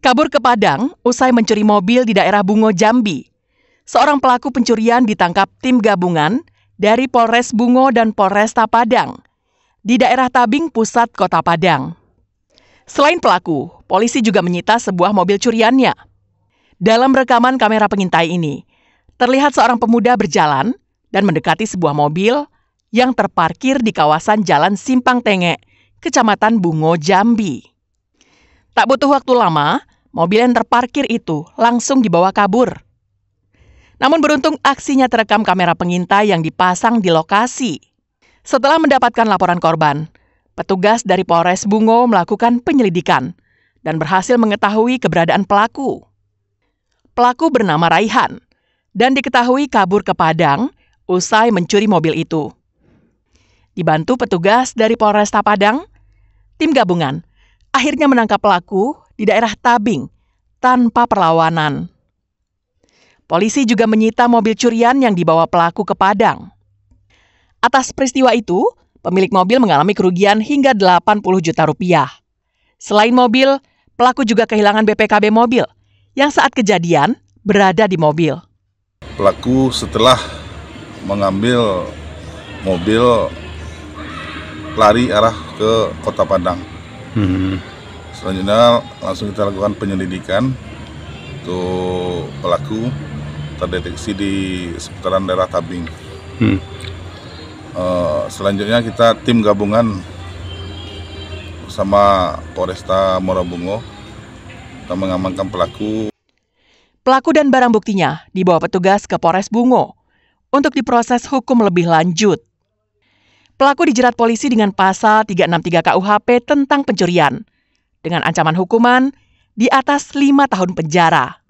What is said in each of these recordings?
Kabur ke Padang usai mencuri mobil di daerah Bungo, Jambi. Seorang pelaku pencurian ditangkap tim gabungan dari Polres Bungo dan Polresta Padang di daerah Tabing Pusat Kota Padang. Selain pelaku, polisi juga menyita sebuah mobil curiannya. Dalam rekaman kamera pengintai ini, terlihat seorang pemuda berjalan dan mendekati sebuah mobil yang terparkir di kawasan Jalan Simpang Tenge, Kecamatan Bungo, Jambi. Tak butuh waktu lama, mobil yang terparkir itu langsung dibawa kabur. Namun beruntung aksinya terekam kamera pengintai yang dipasang di lokasi. Setelah mendapatkan laporan korban, petugas dari Polres Bungo melakukan penyelidikan dan berhasil mengetahui keberadaan pelaku. Pelaku bernama Raihan dan diketahui kabur ke Padang usai mencuri mobil itu. Dibantu petugas dari Polresta Padang, tim gabungan akhirnya menangkap pelaku di daerah Tabing tanpa perlawanan. Polisi juga menyita mobil curian yang dibawa pelaku ke Padang. Atas peristiwa itu, pemilik mobil mengalami kerugian hingga 80 juta rupiah. Selain mobil, pelaku juga kehilangan BPKB mobil yang saat kejadian berada di mobil. Pelaku setelah mengambil mobil lari arah ke Kota Padang. Hmm. Selanjutnya langsung kita lakukan penyelidikan untuk pelaku terdeteksi di seputaran daerah Tabing. Hmm. Uh, selanjutnya kita tim gabungan bersama Polresta Morobungo kita mengamankan pelaku. Pelaku dan barang buktinya dibawa petugas ke Polres Bungo untuk diproses hukum lebih lanjut. Pelaku dijerat polisi dengan pasal 363 KUHP tentang pencurian dengan ancaman hukuman di atas lima tahun penjara.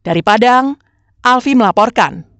Dari Padang, Alfi melaporkan.